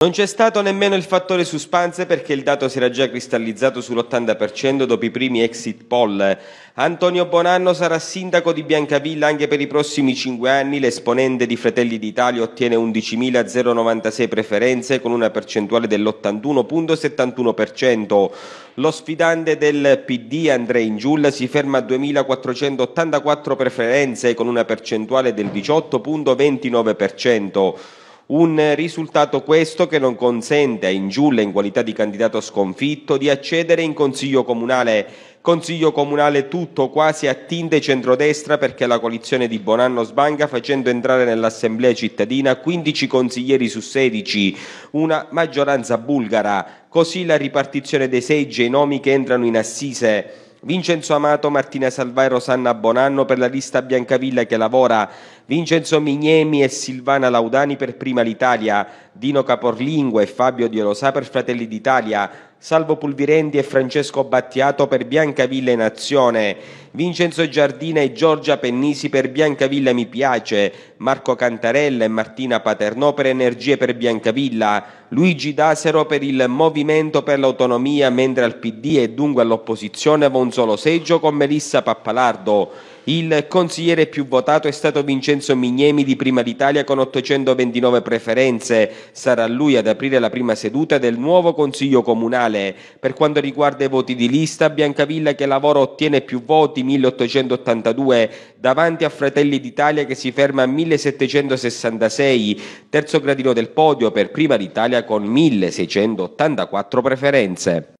Non c'è stato nemmeno il fattore suspense perché il dato si era già cristallizzato sull'80% dopo i primi exit poll. Antonio Bonanno sarà sindaco di Biancavilla anche per i prossimi cinque anni. L'esponente di Fratelli d'Italia ottiene 11.096 preferenze con una percentuale dell'81.71%. Lo sfidante del PD Andrei Ingiulla si ferma a 2.484 preferenze con una percentuale del 18.29%. Un risultato questo che non consente a Ingiulla, in qualità di candidato sconfitto, di accedere in consiglio comunale. Consiglio comunale tutto quasi a tinte centrodestra perché la coalizione di Bonanno sbanga facendo entrare nell'assemblea cittadina 15 consiglieri su 16, una maggioranza bulgara. Così la ripartizione dei seggi e i nomi che entrano in assise Vincenzo Amato, Martina Salvai, Rosanna Bonanno per la lista Biancavilla che lavora, Vincenzo Mignemi e Silvana Laudani per Prima l'Italia, Dino Caporlingua e Fabio Diolosà per Fratelli d'Italia, Salvo Pulvirendi e Francesco Battiato per Biancavilla in azione, Vincenzo Giardina e Giorgia Pennisi per Biancavilla mi piace, Marco Cantarella e Martina Paternò per Energie per Biancavilla, Luigi D'Asero per il Movimento per l'Autonomia mentre al PD e dunque all'opposizione aveva un solo seggio con Melissa Pappalardo. Il consigliere più votato è stato Vincenzo Mignemi di Prima d'Italia con 829 preferenze. Sarà lui ad aprire la prima seduta del nuovo Consiglio Comunale regionale. Per quanto riguarda i voti di lista, Biancavilla che lavora ottiene più voti, 1882, davanti a Fratelli d'Italia che si ferma a 1766, terzo gradino del podio per prima l'Italia con 1684 preferenze.